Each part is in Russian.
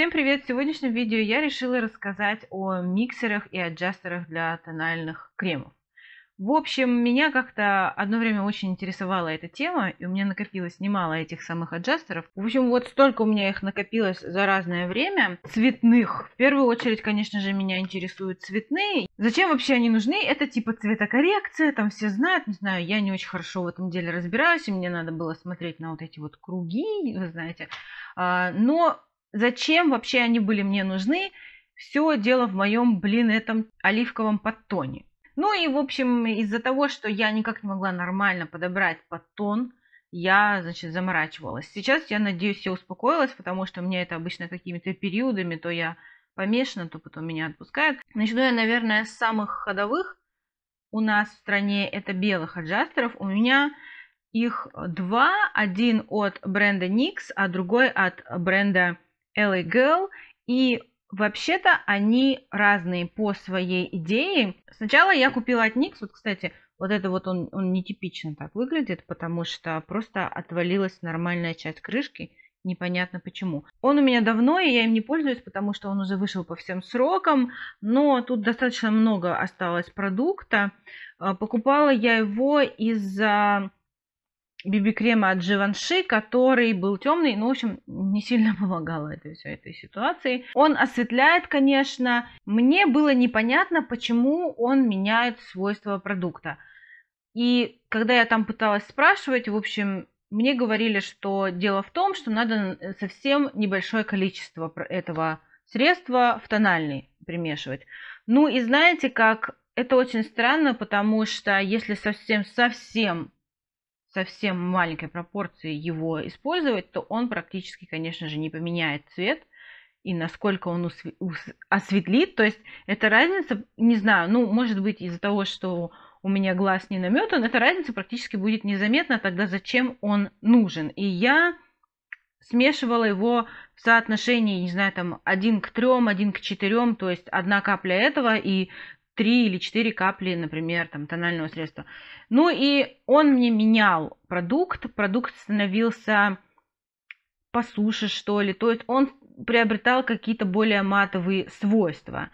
Всем привет! В сегодняшнем видео я решила рассказать о миксерах и аджастерах для тональных кремов. В общем, меня как-то одно время очень интересовала эта тема, и у меня накопилось немало этих самых аджастеров. В общем, вот столько у меня их накопилось за разное время. Цветных. В первую очередь, конечно же, меня интересуют цветные. Зачем вообще они нужны? Это типа цветокоррекция, там все знают, не знаю, я не очень хорошо в этом деле разбираюсь, и мне надо было смотреть на вот эти вот круги, вы знаете. А, но Зачем вообще они были мне нужны? Все дело в моем, блин, этом оливковом подтоне. Ну и, в общем, из-за того, что я никак не могла нормально подобрать подтон, я, значит, заморачивалась. Сейчас, я надеюсь, все успокоилась, потому что мне это обычно какими-то периодами, то я помешана, то потом меня отпускают. Начну я, наверное, с самых ходовых. У нас в стране это белых аджастеров. У меня их два. Один от бренда NYX, а другой от бренда LA Girl, и вообще-то они разные по своей идее. Сначала я купила от Никс, вот, кстати, вот это вот он, он нетипично так выглядит, потому что просто отвалилась нормальная часть крышки, непонятно почему. Он у меня давно, и я им не пользуюсь, потому что он уже вышел по всем срокам, но тут достаточно много осталось продукта. А, покупала я его из-за биби-крема от Живанши, который был темный, ну, в общем, не сильно помогало этой всей этой ситуации. Он осветляет, конечно. Мне было непонятно, почему он меняет свойства продукта. И когда я там пыталась спрашивать, в общем, мне говорили, что дело в том, что надо э, совсем небольшое количество этого средства в тональный примешивать. Ну и знаете, как это очень странно, потому что если совсем-совсем совсем маленькой пропорции его использовать, то он практически, конечно же, не поменяет цвет и насколько он осветлит. То есть эта разница, не знаю, ну, может быть, из-за того, что у меня глаз не наметан, эта разница практически будет незаметна, тогда зачем он нужен? И я смешивала его в соотношении, не знаю, там, один к трем, один к четырем, то есть одна капля этого и 3 или 4 капли, например, там, тонального средства. Ну и он мне менял продукт, продукт становился посуше, что ли, то есть он приобретал какие-то более матовые свойства.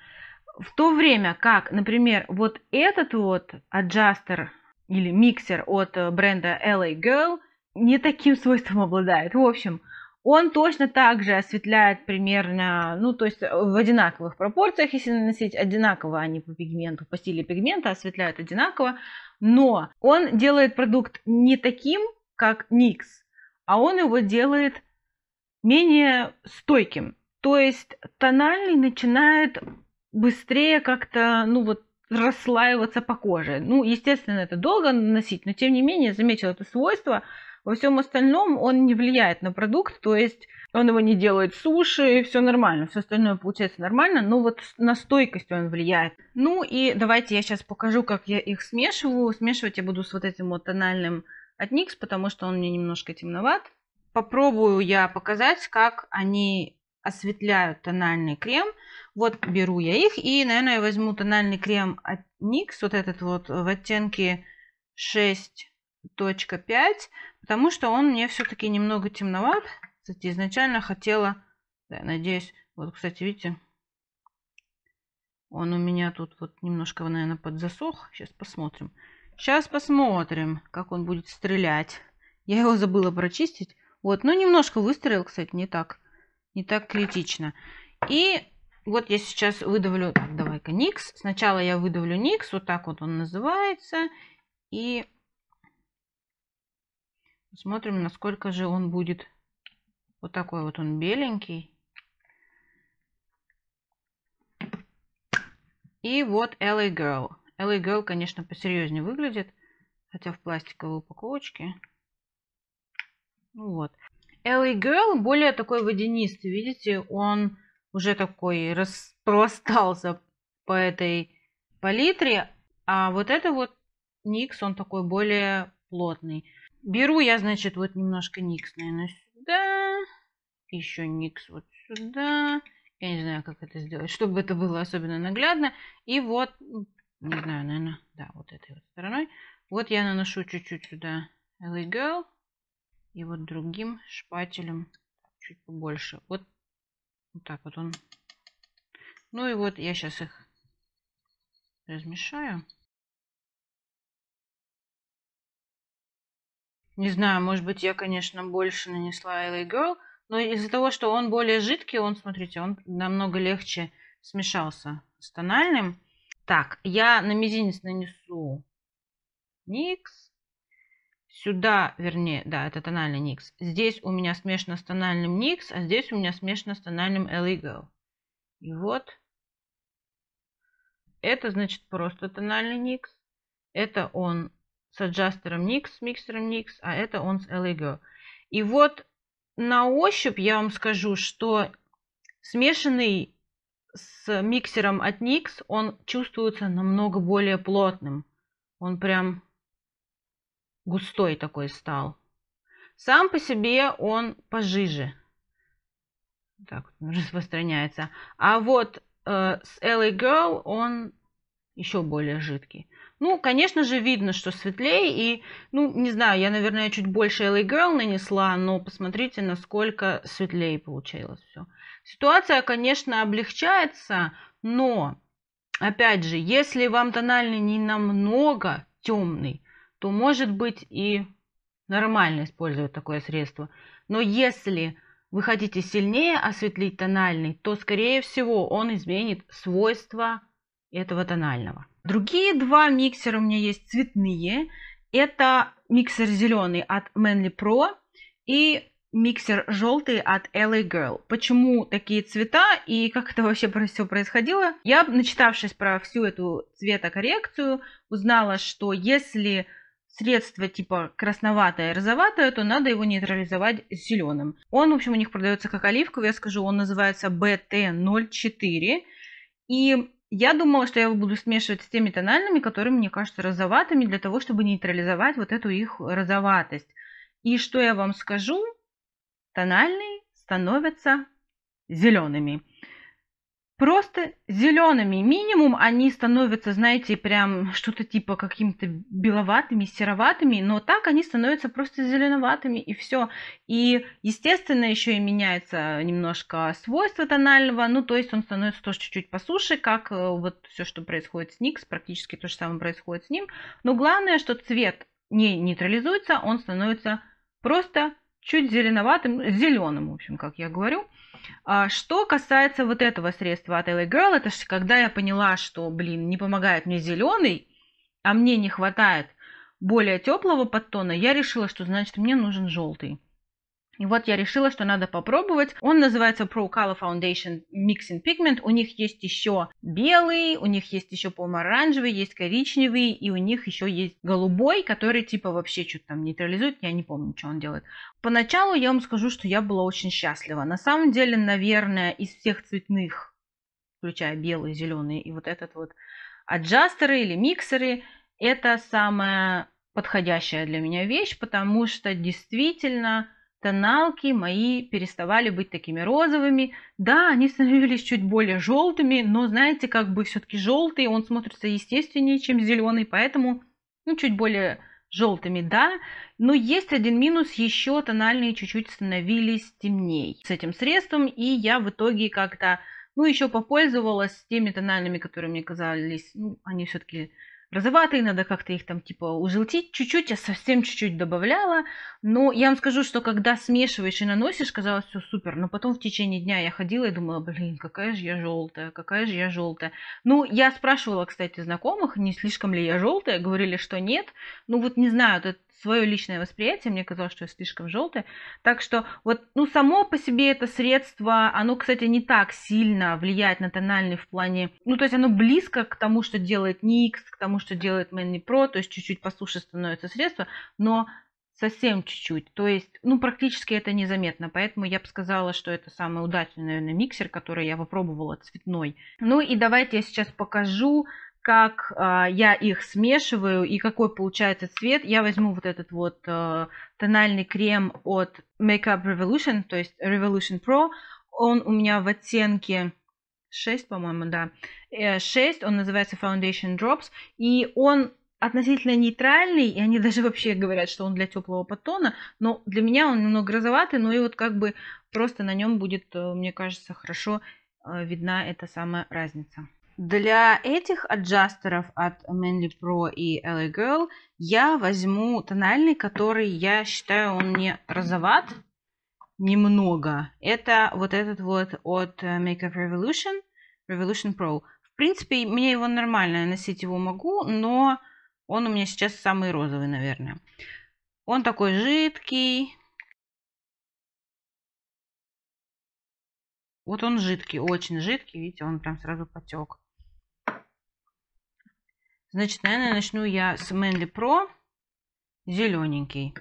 В то время как, например, вот этот вот аджастер или миксер от э, бренда LA Girl не таким свойством обладает. В общем, он точно так же осветляет примерно, ну, то есть э, в одинаковых пропорциях, если наносить одинаково они а по пигменту, по стиле пигмента осветляют одинаково, но он делает продукт не таким, как NYX, а он его делает менее стойким. То есть тональный начинает быстрее как-то, ну, вот расслаиваться по коже. Ну, естественно, это долго наносить, но тем не менее, заметила это свойство – во всем остальном он не влияет на продукт, то есть он его не делает суши, все нормально, все остальное получается нормально, но вот на стойкость он влияет. Ну и давайте я сейчас покажу, как я их смешиваю. Смешивать я буду с вот этим вот тональным от NYX, потому что он мне немножко темноват. Попробую я показать, как они осветляют тональный крем. Вот беру я их и, наверное, я возьму тональный крем от NYX, вот этот вот в оттенке 6 5, потому что он мне все-таки немного темноват. Кстати, изначально хотела, да, надеюсь, вот, кстати, видите, он у меня тут вот немножко, наверное, подзасох. Сейчас посмотрим. Сейчас посмотрим, как он будет стрелять. Я его забыла прочистить. Вот, ну немножко выстрелил, кстати, не так, не так критично. И вот я сейчас выдавлю, давай-ка Никс. Сначала я выдавлю Никс, вот так вот он называется. И Смотрим, насколько же он будет. Вот такой вот он беленький. И вот LA Girl. LA Girl, конечно, посерьезнее выглядит, хотя в пластиковой упаковочке. Ну вот. LA Girl более такой водянистый, видите, он уже такой распростался по этой палитре, а вот это вот Никс, он такой более плотный. Беру я, значит, вот немножко никс, наверное, сюда. Еще никс вот сюда. Я не знаю, как это сделать, чтобы это было особенно наглядно. И вот, не знаю, наверное, да, вот этой вот стороной. Вот я наношу чуть-чуть сюда LA Girl. И вот другим шпателем чуть побольше. Вот, вот так вот он. Ну и вот я сейчас их размешаю. Не знаю, может быть, я, конечно, больше нанесла LA Girl, но из-за того, что он более жидкий, он, смотрите, он намного легче смешался с тональным. Так, я на мизинец нанесу Никс. Сюда, вернее, да, это тональный Никс. Здесь у меня смешано с тональным Никс, а здесь у меня смешано с тональным LA Girl. И вот. Это значит просто тональный Никс. Это он с аджастером Nix, с миксером Nix, а это он с LEGO. И вот на ощупь я вам скажу, что смешанный с миксером от Nix, он чувствуется намного более плотным. Он прям густой такой стал. Сам по себе он пожиже. Так, распространяется. А вот э, с LA Girl он еще более жидкий. Ну, конечно же, видно, что светлее. И, ну, не знаю, я, наверное, чуть больше LA Girl нанесла, но посмотрите, насколько светлее получилось все. Ситуация, конечно, облегчается, но, опять же, если вам тональный не намного темный, то, может быть, и нормально использовать такое средство. Но если вы хотите сильнее осветлить тональный, то, скорее всего, он изменит свойства этого тонального. Другие два миксера у меня есть цветные. Это миксер зеленый от Manly Pro и миксер желтый от LA Girl. Почему такие цвета и как это вообще все происходило? Я, начитавшись про всю эту цветокоррекцию, узнала, что если средство типа красноватое, розоватое, то надо его нейтрализовать зеленым. Он, в общем, у них продается как оливковый, я скажу, он называется BT04. И я думала, что я его буду смешивать с теми тональными, которые мне кажутся розоватыми, для того, чтобы нейтрализовать вот эту их розоватость. И что я вам скажу, тональные становятся зелеными. Просто зелеными. Минимум они становятся, знаете, прям что-то типа каким-то беловатыми, сероватыми, но так они становятся просто зеленоватыми и все. И, естественно, еще и меняется немножко свойство тонального, ну, то есть он становится тоже чуть-чуть посуше, как э, вот все, что происходит с Никс, практически то же самое происходит с ним. Но главное, что цвет не нейтрализуется, он становится просто чуть зеленоватым, зеленым, в общем, как я говорю. А, что касается вот этого средства от LA Girl, это когда я поняла, что, блин, не помогает мне зеленый, а мне не хватает более теплого подтона, я решила, что значит мне нужен желтый. И вот я решила, что надо попробовать. Он называется Pro Color Foundation Mixing Pigment. У них есть еще белый, у них есть еще помаранжевый, есть коричневый, и у них еще есть голубой, который типа вообще что-то там нейтрализует. Я не помню, что он делает. Поначалу я вам скажу, что я была очень счастлива. На самом деле, наверное, из всех цветных, включая белый, зеленый и вот этот вот аджастеры или миксеры, это самая подходящая для меня вещь, потому что действительно тоналки мои переставали быть такими розовыми. Да, они становились чуть более желтыми, но знаете, как бы все-таки желтый, он смотрится естественнее, чем зеленый, поэтому ну, чуть более желтыми, да. Но есть один минус, еще тональные чуть-чуть становились темнее с этим средством, и я в итоге как-то, ну, еще попользовалась теми тональными, которые мне казались, ну, они все-таки розоватые, надо как-то их там типа ужелтить чуть-чуть, я а совсем чуть-чуть добавляла, но я вам скажу, что когда смешиваешь и наносишь, казалось все супер, но потом в течение дня я ходила и думала, блин, какая же я желтая, какая же я желтая. Ну, я спрашивала, кстати, знакомых, не слишком ли я желтая, говорили, что нет, ну вот не знаю, это свое личное восприятие, мне казалось, что я слишком желтая. Так что вот, ну, само по себе это средство, оно, кстати, не так сильно влияет на тональный в плане, ну, то есть оно близко к тому, что делает Никс, к тому, что делает Мэнни Про, то есть чуть-чуть послуше становится средство, но совсем чуть-чуть. То есть, ну, практически это незаметно. Поэтому я бы сказала, что это самый удачный, наверное, миксер, который я попробовала цветной. Ну и давайте я сейчас покажу как а, я их смешиваю и какой получается цвет. Я возьму вот этот вот а, тональный крем от Makeup Revolution, то есть Revolution Pro. Он у меня в оттенке 6, по-моему, да. 6, э, он называется Foundation Drops. И он относительно нейтральный, и они даже вообще говорят, что он для теплого подтона, но для меня он немного розоватый, но и вот как бы просто на нем будет, э, мне кажется, хорошо э, видна эта самая разница. Для этих аджастеров от Manly Pro и LA Girl я возьму тональный, который я считаю он не розоват немного. Это вот этот вот от Makeup Revolution, Revolution Pro. В принципе, мне его нормально носить его могу, но он у меня сейчас самый розовый, наверное. Он такой жидкий. Вот он жидкий, очень жидкий. Видите, он прям сразу потек. Значит, наверное, начну я с Manly Pro зелененький.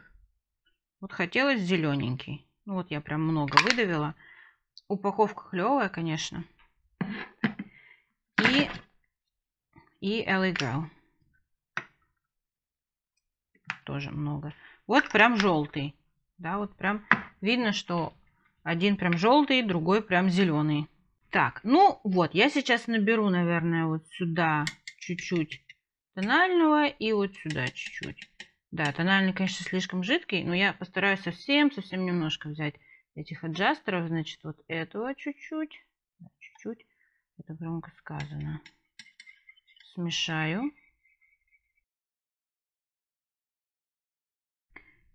Вот хотелось зелененький. Ну вот я прям много выдавила. Упаковка клевая, конечно. И, и LA Girl. Тоже много. Вот прям желтый. Да, вот прям видно, что один прям желтый, другой прям зеленый. Так, ну вот, я сейчас наберу, наверное, вот сюда чуть-чуть тонального и вот сюда чуть-чуть. Да, тональный, конечно, слишком жидкий, но я постараюсь совсем, совсем немножко взять этих аджастеров. Значит, вот этого чуть-чуть, чуть-чуть, это громко сказано. Смешаю.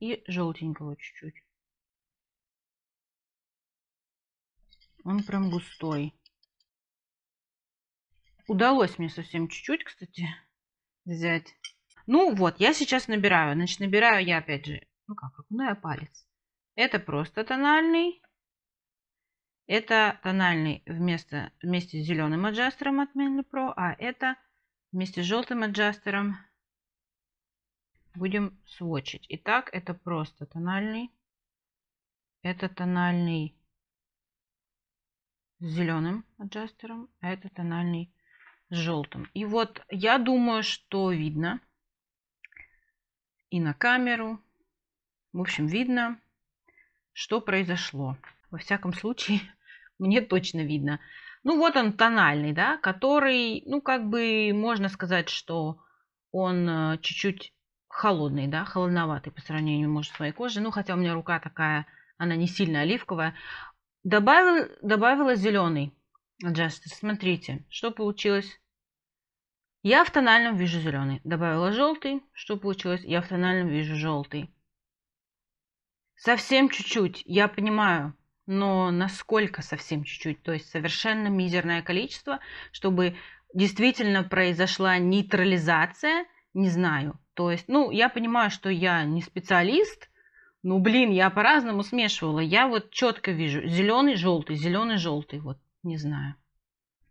И желтенького чуть-чуть. Он прям густой. Удалось мне совсем чуть-чуть, кстати взять. Ну вот, я сейчас набираю. Значит, набираю я опять же, ну как, окунаю палец. Это просто тональный. Это тональный вместо, вместе с зеленым аджастером от Manly Pro, а это вместе с желтым аджастером будем сводчить. Итак, это просто тональный. Это тональный с зеленым аджастером, а это тональный с желтым. И вот я думаю, что видно. И на камеру. В общем, видно, что произошло. Во всяком случае, мне точно видно. Ну, вот он тональный, да, который, ну, как бы можно сказать, что он э, чуть-чуть холодный, да, холодноватый по сравнению, может, с моей кожей. Ну, хотя у меня рука такая, она не сильно оливковая. Добавил, добавила зеленый. Джастис, смотрите, что получилось. Я в тональном вижу зеленый. Добавила желтый. Что получилось? Я в тональном вижу желтый. Совсем чуть-чуть, я понимаю, но насколько совсем чуть-чуть, то есть совершенно мизерное количество, чтобы действительно произошла нейтрализация, не знаю. То есть, ну, я понимаю, что я не специалист, ну, блин, я по-разному смешивала. Я вот четко вижу зеленый, желтый, зеленый, желтый. Вот не знаю.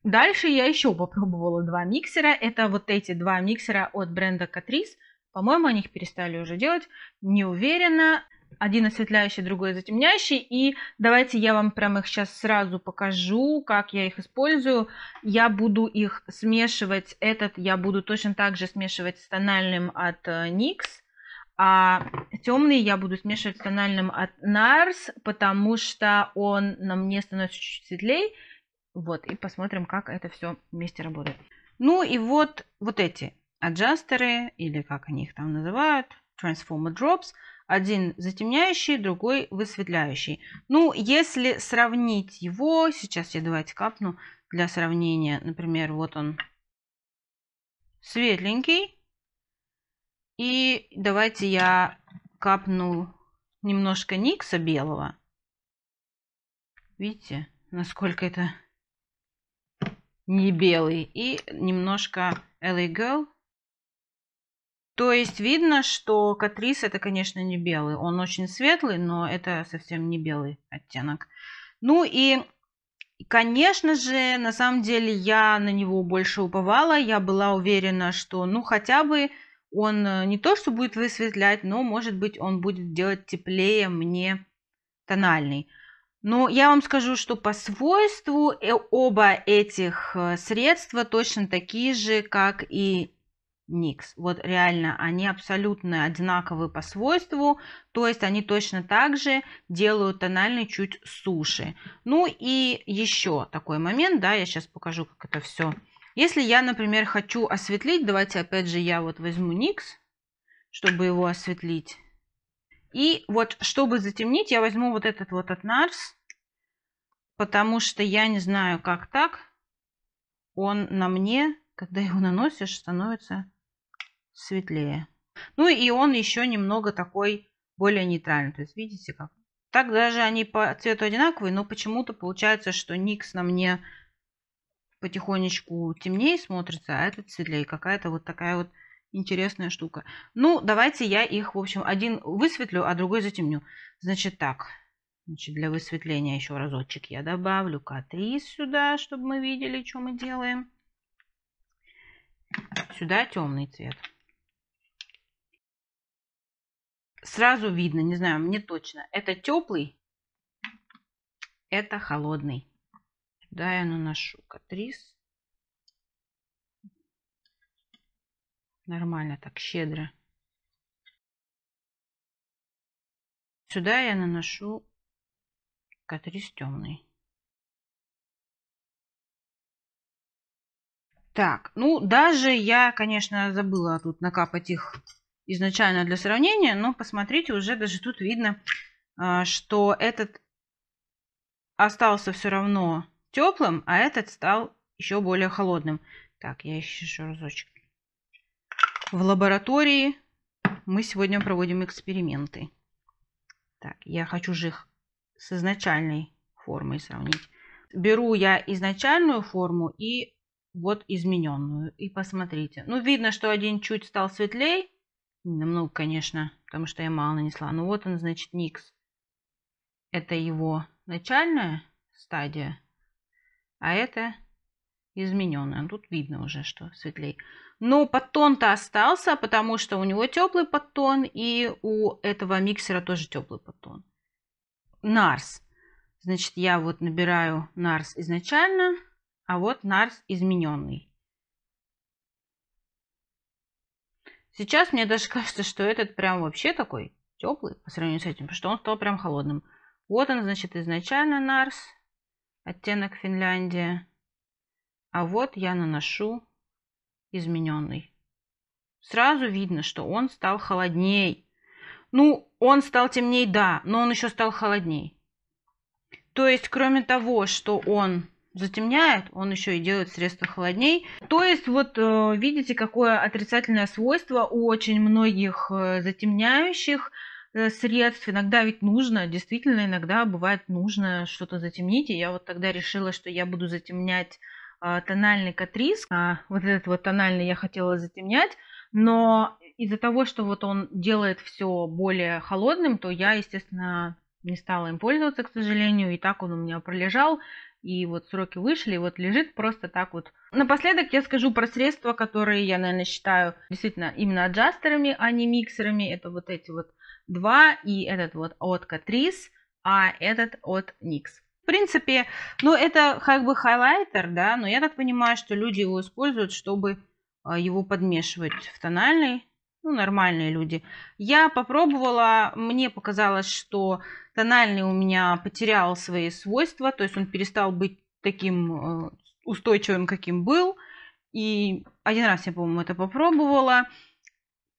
Дальше я еще попробовала два миксера. Это вот эти два миксера от бренда Catrice. По-моему, они их перестали уже делать. Не уверена. Один осветляющий, другой затемняющий. И давайте я вам прямо их сейчас сразу покажу, как я их использую. Я буду их смешивать. Этот я буду точно так же смешивать с тональным от э, NYX. А темный я буду смешивать с тональным от NARS, потому что он на мне становится чуть-чуть светлее. Вот, и посмотрим, как это все вместе работает. Ну и вот, вот эти аджастеры, или как они их там называют, transformer drops. Один затемняющий, другой высветляющий. Ну, если сравнить его, сейчас я давайте капну для сравнения. Например, вот он светленький. И давайте я капну немножко Никса белого. Видите, насколько это не белый, и немножко LA Girl. То есть видно, что Катрис это, конечно, не белый. Он очень светлый, но это совсем не белый оттенок. Ну и, конечно же, на самом деле я на него больше уповала. Я была уверена, что ну хотя бы он э, не то, что будет высветлять, но, может быть, он будет делать теплее мне тональный. Ну, я вам скажу, что по свойству э, оба этих э, средства точно такие же, как и Никс. Вот реально они абсолютно одинаковые по свойству, то есть они точно так же делают тональный чуть суше. Ну и еще такой момент, да, я сейчас покажу, как это все. Если я, например, хочу осветлить, давайте опять же я вот возьму Никс, чтобы его осветлить. И вот, чтобы затемнить, я возьму вот этот вот от NARS, потому что я не знаю, как так. Он на мне, когда его наносишь, становится светлее. Ну и он еще немного такой более нейтральный. То есть видите как? Так даже они по цвету одинаковые, но почему-то получается, что Никс на мне потихонечку темнее смотрится, а этот светлее. Какая-то вот такая вот интересная штука. Ну, давайте я их, в общем, один высветлю, а другой затемню. Значит, так. Значит, для высветления еще разочек я добавлю К3 сюда, чтобы мы видели, что мы делаем. Сюда темный цвет. Сразу видно, не знаю, мне точно. Это теплый, это холодный. Сюда я наношу Катрис. Нормально так, щедро. Сюда я наношу катрис темный. Так, ну даже я, конечно, забыла тут накапать их изначально для сравнения, но посмотрите, уже даже тут видно, а, что этот остался все равно теплым, а этот стал еще более холодным. Так, я еще разочек в лаборатории мы сегодня проводим эксперименты. Так, я хочу же их с изначальной формой сравнить. Беру я изначальную форму и вот измененную. И посмотрите. Ну, видно, что один чуть стал светлее. Намного, ну, конечно, потому что я мало нанесла. Ну, вот он, значит, Никс. Это его начальная стадия, а это измененная. Ну, тут видно уже, что светлее. Но подтон-то остался, потому что у него теплый подтон, и у этого миксера тоже теплый подтон. Нарс. Значит, я вот набираю нарс изначально, а вот нарс измененный. Сейчас мне даже кажется, что этот прям вообще такой теплый по сравнению с этим, потому что он стал прям холодным. Вот он, значит, изначально нарс, оттенок Финляндия. А вот я наношу измененный. Сразу видно, что он стал холодней. Ну, он стал темней, да, но он еще стал холодней. То есть, кроме того, что он затемняет, он еще и делает средство холодней. То есть, вот э, видите, какое отрицательное свойство у очень многих э, затемняющих э, средств. Иногда ведь нужно, действительно, иногда бывает нужно что-то затемнить. И я вот тогда решила, что я буду затемнять а, тональный катрис. А, вот этот вот тональный я хотела затемнять, но из-за того, что вот он делает все более холодным, то я, естественно, не стала им пользоваться, к сожалению, и так он у меня пролежал, и вот сроки вышли, и вот лежит просто так вот. Напоследок я скажу про средства, которые я, наверное, считаю действительно именно аджастерами, а не миксерами. Это вот эти вот два, и этот вот от Catrice, а этот от NYX принципе, ну, это как бы хайлайтер, да, но я так понимаю, что люди его используют, чтобы а, его подмешивать в тональный. Ну, нормальные люди. Я попробовала, мне показалось, что тональный у меня потерял свои свойства, то есть он перестал быть таким э, устойчивым, каким был. И один раз я, по-моему, это попробовала.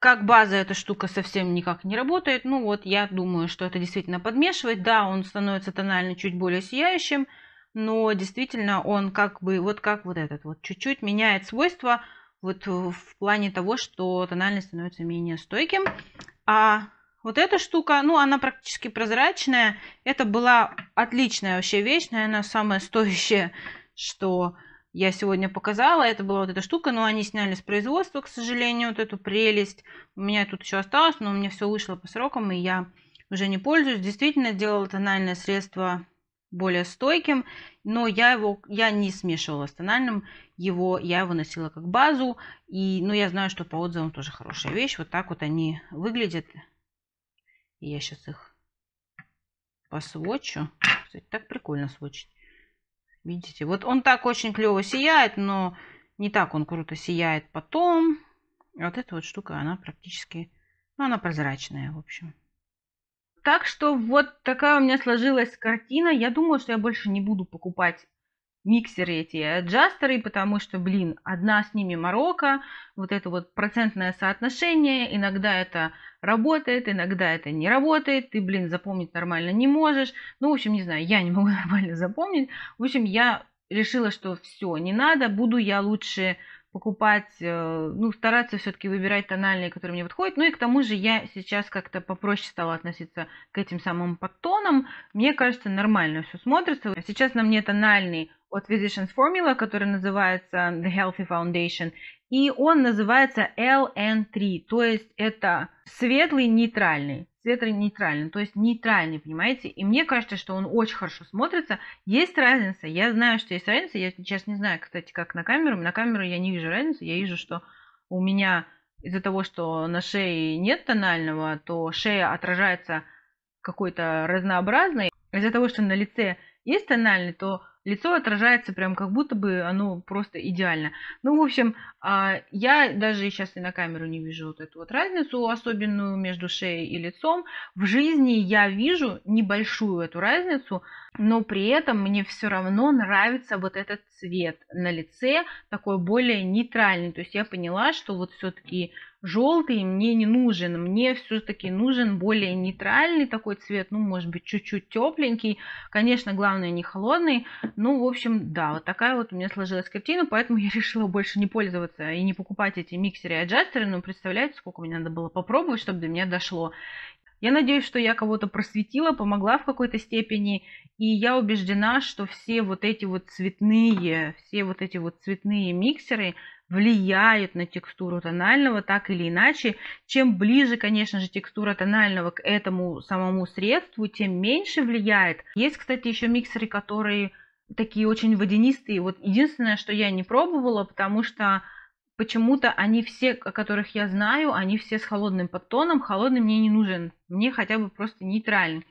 Как база эта штука совсем никак не работает. Ну вот, я думаю, что это действительно подмешивает. Да, он становится тонально чуть более сияющим, но действительно он как бы, вот как вот этот, вот чуть-чуть меняет свойства вот в плане того, что тональность становится менее стойким. А вот эта штука, ну, она практически прозрачная. Это была отличная вообще вещь, наверное, самая стоящая, что я сегодня показала. Это была вот эта штука, но они сняли с производства, к сожалению, вот эту прелесть. У меня тут еще осталось, но у меня все вышло по срокам, и я уже не пользуюсь. Действительно, делала тональное средство более стойким, но я его я не смешивала с тональным, его я его носила как базу, и, но ну, я знаю, что по отзывам тоже хорошая вещь. Вот так вот они выглядят. И я сейчас их посвочу. Кстати, так прикольно свочить. Видите? Вот он так очень клево сияет, но не так он круто сияет потом. Вот эта вот штука, она практически... Ну, она прозрачная, в общем. Так что вот такая у меня сложилась картина. Я думаю, что я больше не буду покупать миксеры эти аджастеры, потому что, блин, одна с ними морока, вот это вот процентное соотношение, иногда это работает, иногда это не работает, ты, блин, запомнить нормально не можешь. Ну, в общем, не знаю, я не могу нормально запомнить. В общем, я решила, что все, не надо, буду я лучше покупать, э, ну, стараться все-таки выбирать тональные, которые мне подходят. Ну и к тому же я сейчас как-то попроще стала относиться к этим самым подтонам. Мне кажется, нормально все смотрится. Сейчас на мне тональный от Physicians Formula, который называется The Healthy Foundation, и он называется LN3, то есть это светлый нейтральный, светлый нейтральный, то есть нейтральный, понимаете? И мне кажется, что он очень хорошо смотрится. Есть разница, я знаю, что есть разница, я сейчас не знаю, кстати, как на камеру, на камеру я не вижу разницы, я вижу, что у меня из-за того, что на шее нет тонального, то шея отражается какой-то разнообразной. Из-за того, что на лице есть тональный, то лицо отражается прям как будто бы оно просто идеально. Ну, в общем, а, я даже сейчас и на камеру не вижу вот эту вот разницу особенную между шеей и лицом. В жизни я вижу небольшую эту разницу, но при этом мне все равно нравится вот этот цвет на лице, такой более нейтральный. То есть я поняла, что вот все-таки Желтый мне не нужен, мне все-таки нужен более нейтральный такой цвет, ну, может быть, чуть-чуть тепленький, конечно, главное, не холодный, ну, в общем, да, вот такая вот у меня сложилась картина, поэтому я решила больше не пользоваться и не покупать эти миксеры и аджастеры, но представляете, сколько мне надо было попробовать, чтобы до меня дошло. Я надеюсь, что я кого-то просветила, помогла в какой-то степени, и я убеждена, что все вот эти вот цветные, все вот эти вот цветные миксеры влияют на текстуру тонального так или иначе. Чем ближе, конечно же, текстура тонального к этому самому средству, тем меньше влияет. Есть, кстати, еще миксеры, которые такие очень водянистые. Вот единственное, что я не пробовала, потому что почему-то они все, о которых я знаю, они все с холодным подтоном. Холодный мне не нужен. Мне хотя бы просто нейтральный.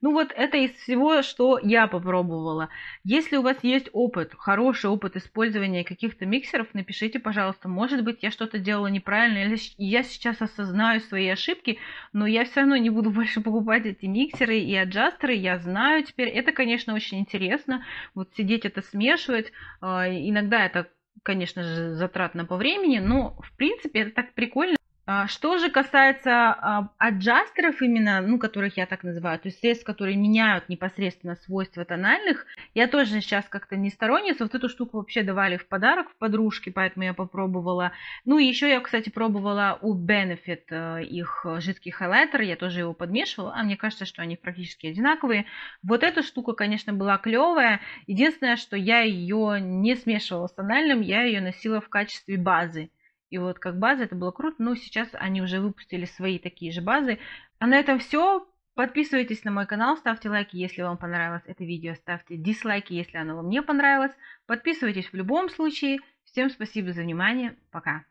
Ну вот это из всего, что я попробовала. Если у вас есть опыт, хороший опыт использования каких-то миксеров, напишите, пожалуйста. Может быть, я что-то делала неправильно, или я сейчас осознаю свои ошибки, но я все равно не буду больше покупать эти миксеры и аджастеры. Я знаю теперь. Это, конечно, очень интересно. Вот сидеть это смешивать. А, иногда это конечно же, затратно по времени, но, в принципе, это так прикольно. А, что же касается а, аджастеров именно, ну, которых я так называю, то есть средств, которые меняют непосредственно свойства тональных, я тоже сейчас как-то не сторонница. Вот эту штуку вообще давали в подарок в подружке, поэтому я попробовала. Ну, и еще я, кстати, пробовала у Benefit э, их жидкий хайлайтер, я тоже его подмешивала, а мне кажется, что они практически одинаковые. Вот эта штука, конечно, была клевая. Единственное, что я ее не смешивала с тональным, я ее носила в качестве базы. И вот как база это было круто, но сейчас они уже выпустили свои такие же базы. А на этом все. Подписывайтесь на мой канал, ставьте лайки, если вам понравилось это видео, ставьте дизлайки, если оно вам не понравилось. Подписывайтесь в любом случае. Всем спасибо за внимание. Пока.